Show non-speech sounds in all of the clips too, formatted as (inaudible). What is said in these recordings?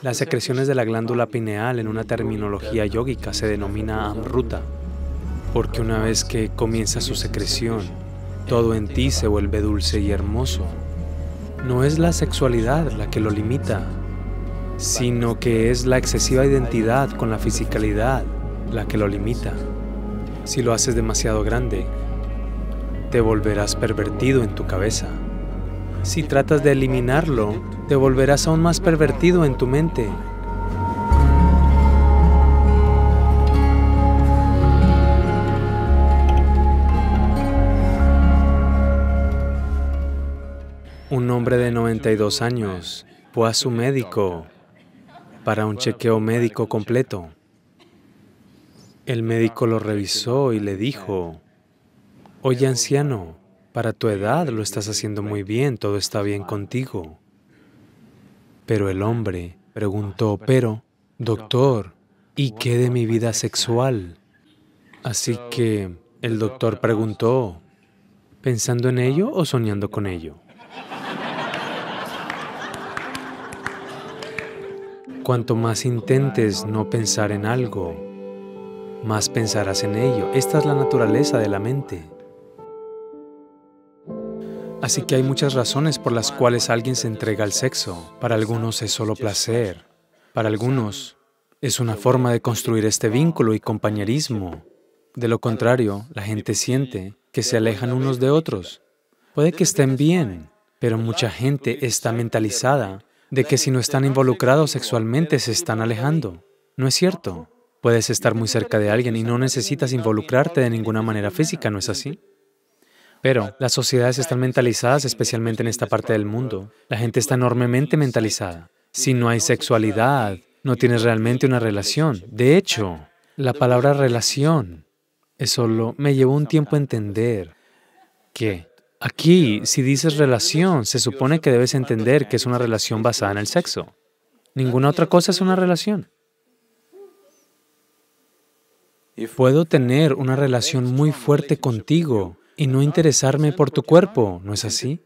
Las secreciones de la glándula pineal en una terminología yógica se denomina amruta, porque una vez que comienza su secreción, todo en ti se vuelve dulce y hermoso. No es la sexualidad la que lo limita, sino que es la excesiva identidad con la fisicalidad la que lo limita. Si lo haces demasiado grande, te volverás pervertido en tu cabeza. Si tratas de eliminarlo, te volverás aún más pervertido en tu mente. Un hombre de 92 años fue a su médico para un chequeo médico completo. El médico lo revisó y le dijo, Oye anciano, para tu edad lo estás haciendo muy bien, todo está bien contigo. Pero el hombre preguntó, pero, doctor, ¿y qué de mi vida sexual? Así que el doctor preguntó, ¿pensando en ello o soñando con ello? Cuanto más intentes no pensar en algo, más pensarás en ello. Esta es la naturaleza de la mente. Así que hay muchas razones por las cuales alguien se entrega al sexo. Para algunos es solo placer. Para algunos es una forma de construir este vínculo y compañerismo. De lo contrario, la gente siente que se alejan unos de otros. Puede que estén bien, pero mucha gente está mentalizada de que si no están involucrados sexualmente se están alejando. No es cierto. Puedes estar muy cerca de alguien y no necesitas involucrarte de ninguna manera física, ¿no es así? Pero las sociedades están mentalizadas, especialmente en esta parte del mundo. La gente está enormemente mentalizada. Si no hay sexualidad, no tienes realmente una relación. De hecho, la palabra relación es solo, me llevó un tiempo entender que aquí, si dices relación, se supone que debes entender que es una relación basada en el sexo. Ninguna otra cosa es una relación. Puedo tener una relación muy fuerte contigo y no interesarme por tu cuerpo, ¿no es así?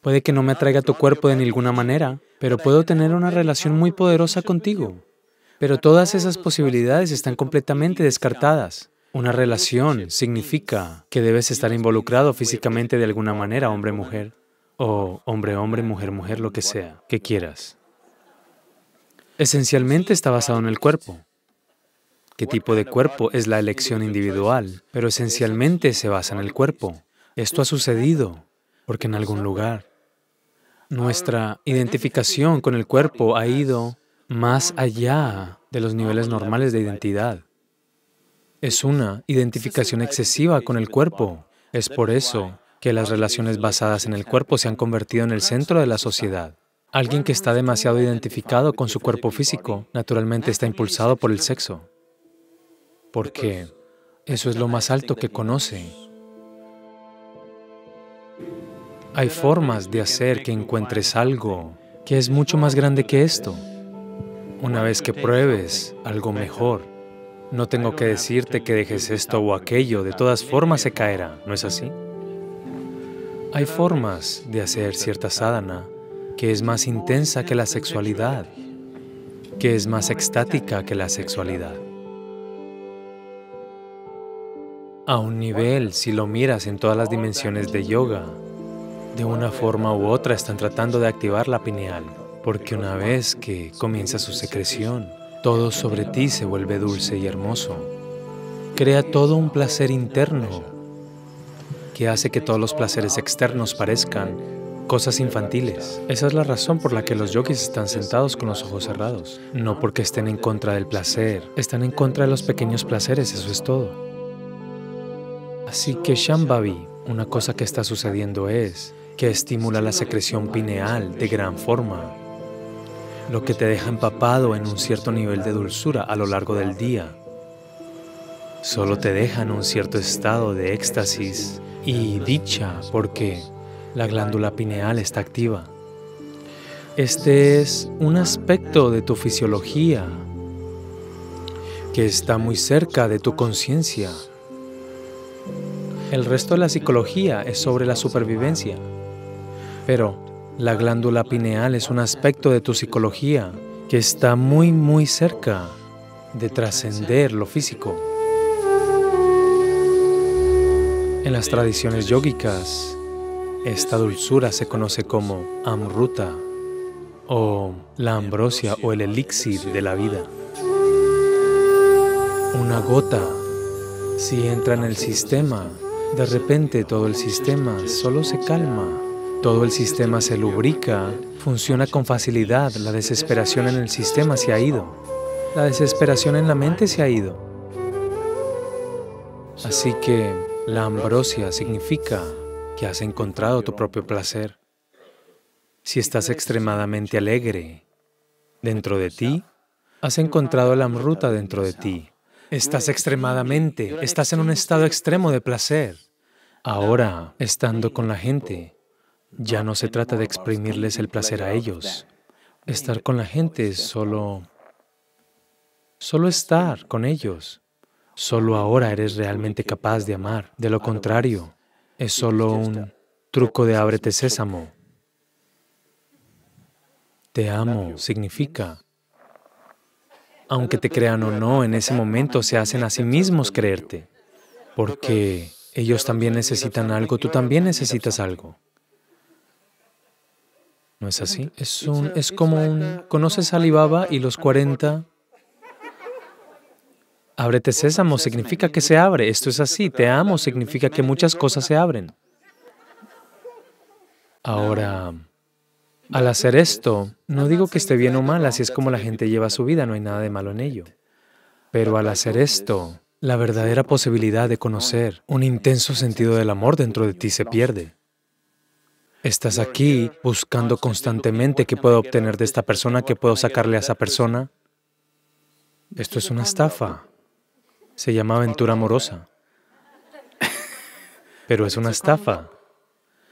Puede que no me atraiga tu cuerpo de ninguna manera, pero puedo tener una relación muy poderosa contigo. Pero todas esas posibilidades están completamente descartadas. Una relación significa que debes estar involucrado físicamente de alguna manera, hombre-mujer, o hombre-hombre, mujer-mujer, lo que sea, que quieras. Esencialmente está basado en el cuerpo qué tipo de cuerpo es la elección individual, pero esencialmente se basa en el cuerpo. Esto ha sucedido porque en algún lugar nuestra identificación con el cuerpo ha ido más allá de los niveles normales de identidad. Es una identificación excesiva con el cuerpo. Es por eso que las relaciones basadas en el cuerpo se han convertido en el centro de la sociedad. Alguien que está demasiado identificado con su cuerpo físico, naturalmente está impulsado por el sexo porque eso es lo más alto que conoce. Hay formas de hacer que encuentres algo que es mucho más grande que esto. Una vez que pruebes algo mejor, no tengo que decirte que dejes esto o aquello, de todas formas se caerá, ¿no es así? Hay formas de hacer cierta sadhana que es más intensa que la sexualidad, que es más extática que la sexualidad. a un nivel, si lo miras en todas las dimensiones de yoga, de una forma u otra están tratando de activar la pineal, porque una vez que comienza su secreción, todo sobre ti se vuelve dulce y hermoso. Crea todo un placer interno que hace que todos los placeres externos parezcan cosas infantiles. Esa es la razón por la que los yogis están sentados con los ojos cerrados. No porque estén en contra del placer, están en contra de los pequeños placeres, eso es todo. Así que Shambhavi, una cosa que está sucediendo es que estimula la secreción pineal de gran forma, lo que te deja empapado en un cierto nivel de dulzura a lo largo del día. Solo te deja en un cierto estado de éxtasis y dicha porque la glándula pineal está activa. Este es un aspecto de tu fisiología que está muy cerca de tu conciencia. El resto de la psicología es sobre la supervivencia. Pero la glándula pineal es un aspecto de tu psicología que está muy, muy cerca de trascender lo físico. En las tradiciones yógicas, esta dulzura se conoce como amruta o la ambrosia o el elixir de la vida. Una gota, si entra en el sistema, de repente todo el sistema solo se calma, todo el sistema se lubrica, funciona con facilidad, la desesperación en el sistema se ha ido, la desesperación en la mente se ha ido. Así que la ambrosia significa que has encontrado tu propio placer. Si estás extremadamente alegre dentro de ti, has encontrado la amruta dentro de ti. Estás extremadamente, estás en un estado extremo de placer. Ahora, estando con la gente, ya no se trata de exprimirles el placer a ellos. Estar con la gente es solo... Solo estar con ellos. Solo ahora eres realmente capaz de amar. De lo ah, pues, contrario, es solo un truco de pues, ábrete sésamo. Te amo significa aunque te crean o no, en ese momento se hacen a sí mismos creerte, porque ellos también necesitan algo, tú también necesitas algo. ¿No es así? Es, un, es como un... ¿Conoces a Alibaba y los 40? Ábrete sésamo significa que se abre. Esto es así. Te amo significa que muchas cosas se abren. Ahora... Al hacer esto, no digo que esté bien o mal, así es como la gente lleva su vida, no hay nada de malo en ello. Pero al hacer esto, la verdadera posibilidad de conocer un intenso sentido del amor dentro de ti se pierde. Estás aquí buscando constantemente qué puedo obtener de esta persona, qué puedo sacarle a esa persona. Esto es una estafa. Se llama aventura amorosa. Pero es una estafa.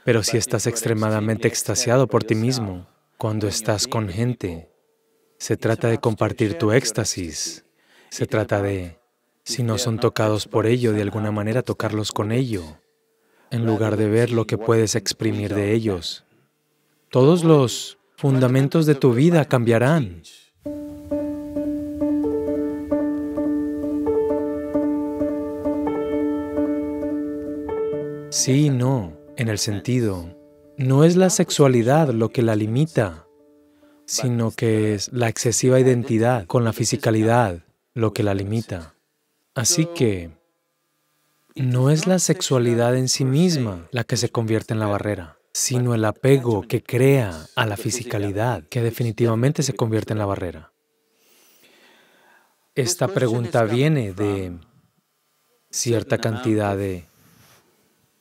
Pero si estás extremadamente extasiado por ti mismo, cuando estás con gente, se trata de compartir tu éxtasis. Se trata de, si no son tocados por ello, de alguna manera tocarlos con ello, en lugar de ver lo que puedes exprimir de ellos. Todos los fundamentos de tu vida cambiarán. Sí, no en el sentido, no es la sexualidad lo que la limita, sino que es la excesiva identidad con la fisicalidad lo que la limita. Así que no es la sexualidad en sí misma la que se convierte en la barrera, sino el apego que crea a la fisicalidad que definitivamente se convierte en la barrera. Esta pregunta viene de cierta cantidad de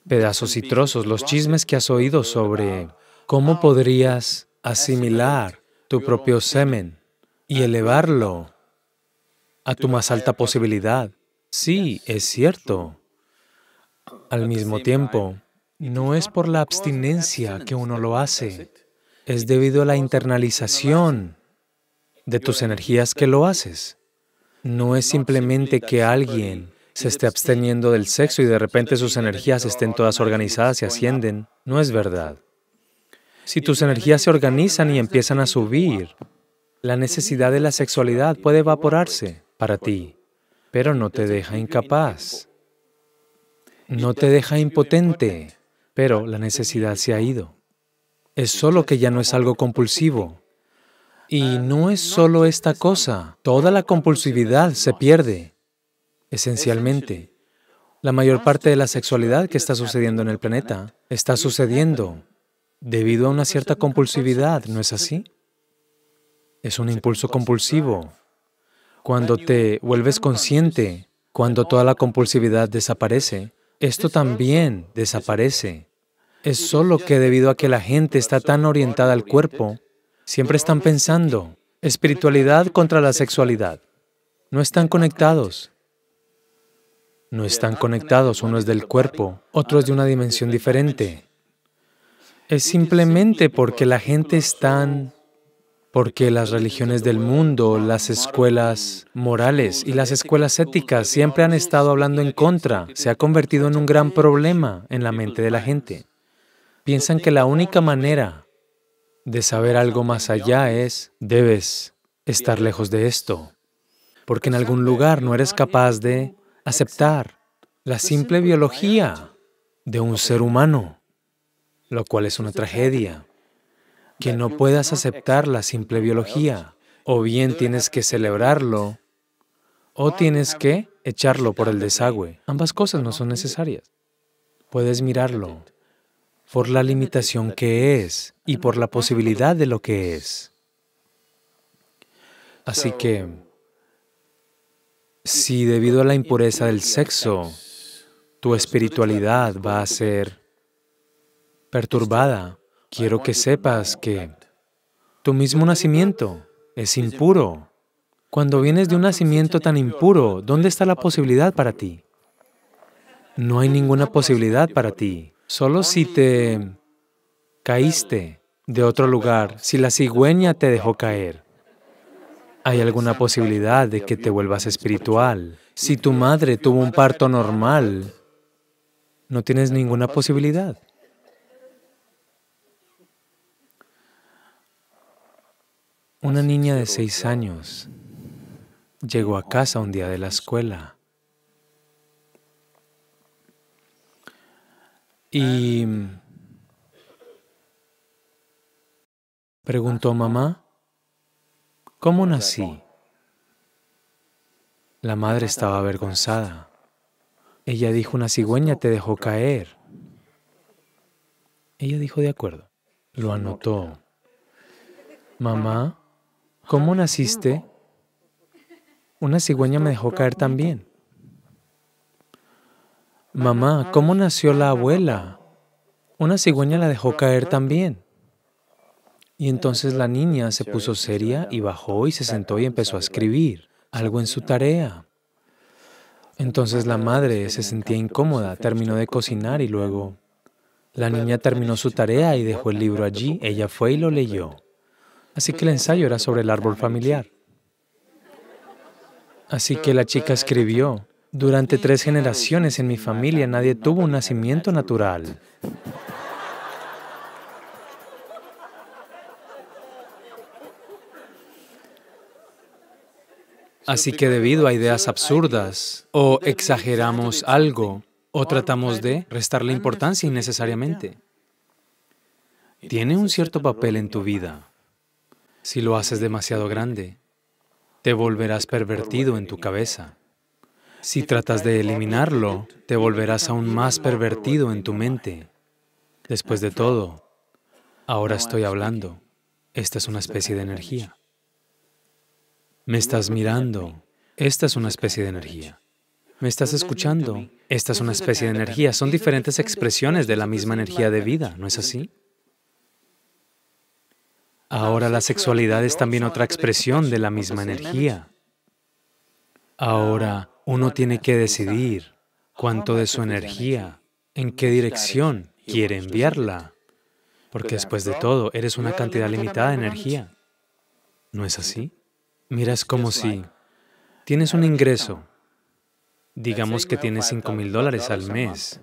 pedazos y trozos, los chismes que has oído sobre cómo podrías asimilar tu propio semen y elevarlo a tu más alta posibilidad. Sí, es cierto. Al mismo tiempo, no es por la abstinencia que uno lo hace, es debido a la internalización de tus energías que lo haces. No es simplemente que alguien se esté absteniendo del sexo y de repente sus energías estén todas organizadas y ascienden. No es verdad. Si tus energías se organizan y empiezan a subir, la necesidad de la sexualidad puede evaporarse para ti, pero no te deja incapaz, no te deja impotente, pero la necesidad se ha ido. Es solo que ya no es algo compulsivo. Y no es solo esta cosa, toda la compulsividad se pierde. Esencialmente, la mayor parte de la sexualidad que está sucediendo en el planeta está sucediendo debido a una cierta compulsividad, ¿no es así? Es un impulso compulsivo. Cuando te vuelves consciente, cuando toda la compulsividad desaparece, esto también desaparece. Es solo que debido a que la gente está tan orientada al cuerpo, siempre están pensando espiritualidad contra la sexualidad. No están conectados no están conectados, uno es del cuerpo, otro es de una dimensión diferente. Es simplemente porque la gente está, porque las religiones del mundo, las escuelas morales y las escuelas éticas siempre han estado hablando en contra, se ha convertido en un gran problema en la mente de la gente. Piensan que la única manera de saber algo más allá es, debes estar lejos de esto, porque en algún lugar no eres capaz de aceptar la simple biología de un ser humano, lo cual es una tragedia. Que no puedas aceptar la simple biología, o bien tienes que celebrarlo, o tienes que echarlo por el desagüe. Ambas cosas no son necesarias. Puedes mirarlo por la limitación que es y por la posibilidad de lo que es. Así que si debido a la impureza del sexo, tu espiritualidad va a ser perturbada, quiero que sepas que tu mismo nacimiento es impuro. Cuando vienes de un nacimiento tan impuro, ¿dónde está la posibilidad para ti? No hay ninguna posibilidad para ti. Solo si te caíste de otro lugar, si la cigüeña te dejó caer, hay alguna posibilidad de que te vuelvas espiritual. Si tu madre tuvo un parto normal, no tienes ninguna posibilidad. Una niña de seis años llegó a casa un día de la escuela y preguntó mamá, ¿Cómo nací? La madre estaba avergonzada. Ella dijo, una cigüeña te dejó caer. Ella dijo, de acuerdo. Lo anotó. Mamá, ¿cómo naciste? Una cigüeña me dejó caer también. Mamá, ¿cómo nació la abuela? Una cigüeña la dejó caer también. Y entonces la niña se puso seria y bajó y se sentó y empezó a escribir algo en su tarea. Entonces la madre se sentía incómoda, terminó de cocinar y luego la niña terminó su tarea y dejó el libro allí, ella fue y lo leyó. Así que el ensayo era sobre el árbol familiar. Así que la chica escribió, durante tres generaciones en mi familia nadie tuvo un nacimiento natural. Así que debido a ideas absurdas, o exageramos algo, o tratamos de restarle importancia innecesariamente. Tiene un cierto papel en tu vida. Si lo haces demasiado grande, te volverás pervertido en tu cabeza. Si tratas de eliminarlo, te volverás aún más pervertido en tu mente. Después de todo, ahora estoy hablando. Esta es una especie de energía. Me estás mirando. Esta es una especie de energía. Me estás escuchando. Esta es una especie de energía. Son diferentes expresiones de la misma energía de vida, ¿no es así? Ahora la sexualidad es también otra expresión de la misma energía. Ahora uno tiene que decidir cuánto de su energía, en qué dirección quiere enviarla. Porque después de todo, eres una cantidad limitada de energía. ¿No es así? Miras como si tienes un ingreso, digamos que tienes 5 mil dólares al mes.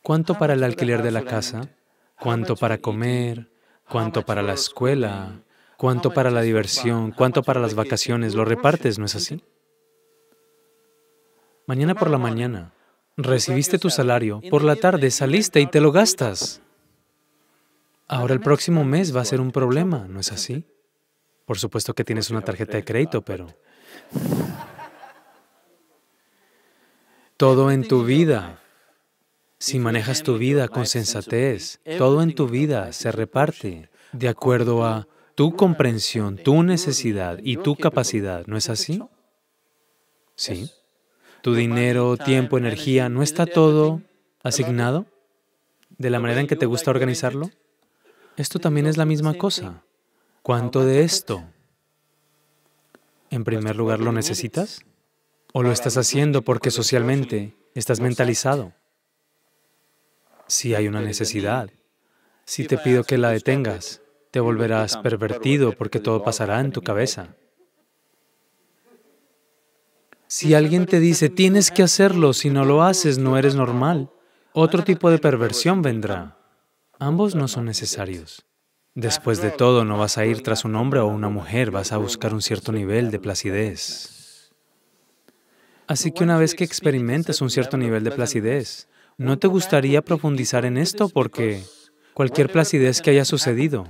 ¿Cuánto para el alquiler de la casa? ¿Cuánto para comer? ¿Cuánto para la escuela? ¿Cuánto para la diversión? ¿Cuánto para las vacaciones? Lo repartes, ¿no es así? Mañana por la mañana, recibiste tu salario, por la tarde saliste y te lo gastas. Ahora el próximo mes va a ser un problema, ¿no es así? Por supuesto que tienes una tarjeta de crédito, pero (laughs) todo en tu vida, si manejas tu vida con sensatez, todo en tu vida se reparte de acuerdo a tu comprensión, tu necesidad y tu capacidad, ¿no es así? Sí. Tu dinero, tiempo, energía, ¿no está todo asignado de la manera en que te gusta organizarlo? Esto también es la misma cosa. ¿Cuánto de esto? En primer lugar, ¿lo necesitas? ¿O lo estás haciendo porque socialmente estás mentalizado? Si hay una necesidad, si te pido que la detengas, te volverás pervertido porque todo pasará en tu cabeza. Si alguien te dice, tienes que hacerlo, si no lo haces, no eres normal, otro tipo de perversión vendrá. Ambos no son necesarios. Después de todo, no vas a ir tras un hombre o una mujer, vas a buscar un cierto nivel de placidez. Así que una vez que experimentes un cierto nivel de placidez, ¿no te gustaría profundizar en esto? Porque cualquier placidez que haya sucedido,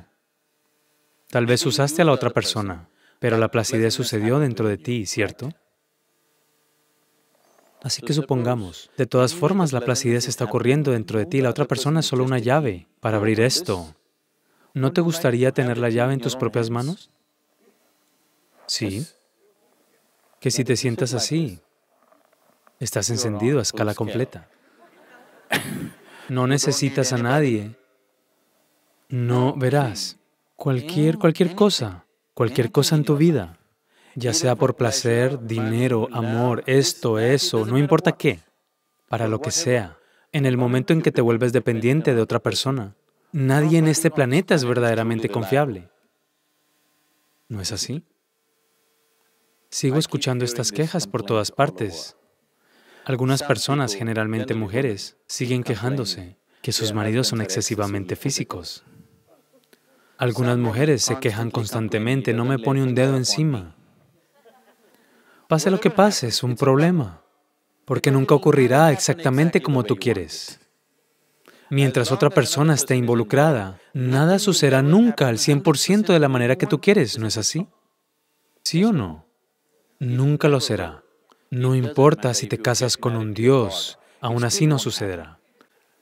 tal vez usaste a la otra persona, pero la placidez sucedió dentro de ti, ¿cierto? Así que pues, supongamos, de todas formas la placidez está ocurriendo dentro de ti, la otra persona es solo una llave para abrir esto. ¿No te gustaría tener la llave en tus propias manos? Sí. Pues, que si te sientas así, estás encendido a escala pues, completa. No necesitas a nadie. No, verás, cualquier, cualquier cosa, cualquier cosa en tu vida, ya sea por placer, dinero, amor, esto, eso, no importa qué, para lo que sea, en el momento en que te vuelves dependiente de otra pues, persona, Nadie en pues este planeta es verdaderamente confiable. ¿No es así? Sigo escuchando estas quejas por todas partes. Algunas personas, generalmente mujeres, siguen quejándose que sus maridos son excesivamente físicos. Algunas mujeres se quejan constantemente, no me pone un dedo encima. Pase lo que pase, es un problema, porque nunca ocurrirá exactamente como tú quieres mientras otra persona esté involucrada. Nada sucederá nunca al 100% de la manera que tú quieres, ¿no es así? ¿Sí o no? Nunca lo será. No importa si te casas con un Dios, aún así no sucederá.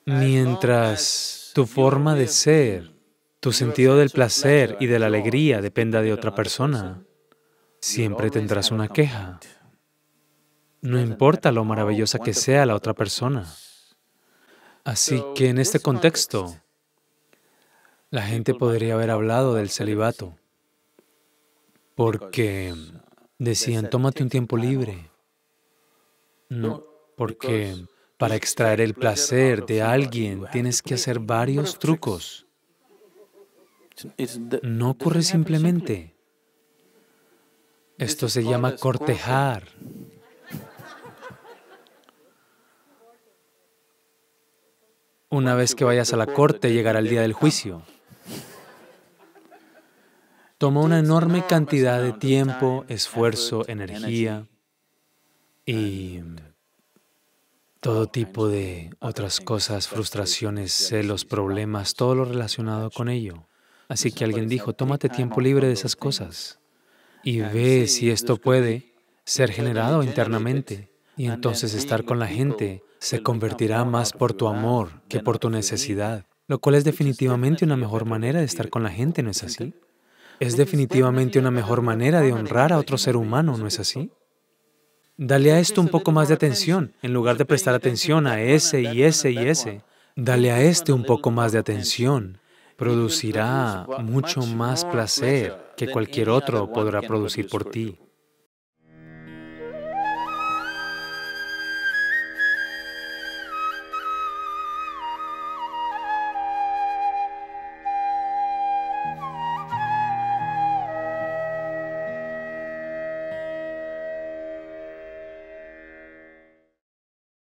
Mientras tu forma de ser, tu sentido del placer y de la alegría dependa de otra persona, siempre tendrás una queja. No importa lo maravillosa que sea la otra persona. Así que en este contexto, la gente podría haber hablado del celibato, porque uh, decían, tómate un tiempo libre. No, porque para extraer el placer de alguien tienes que hacer varios trucos. No ocurre simplemente. Esto se llama cortejar. Una vez que vayas a la corte llegará el día del juicio. Toma una enorme cantidad de tiempo, esfuerzo, energía y todo tipo de otras cosas, frustraciones, celos, problemas, todo lo relacionado con ello. Así que alguien dijo, tómate tiempo libre de esas cosas y ve si esto puede ser generado internamente y entonces estar con la gente se convertirá más por tu amor que por tu necesidad, lo cual es definitivamente una mejor manera de estar con la gente, ¿no es así? Es definitivamente una mejor manera de honrar a otro ser humano, ¿no es así? Dale a esto un poco más de atención, en lugar de prestar atención a ese y ese y ese. Dale a este un poco más de atención. Producirá mucho más placer que cualquier otro podrá producir por ti.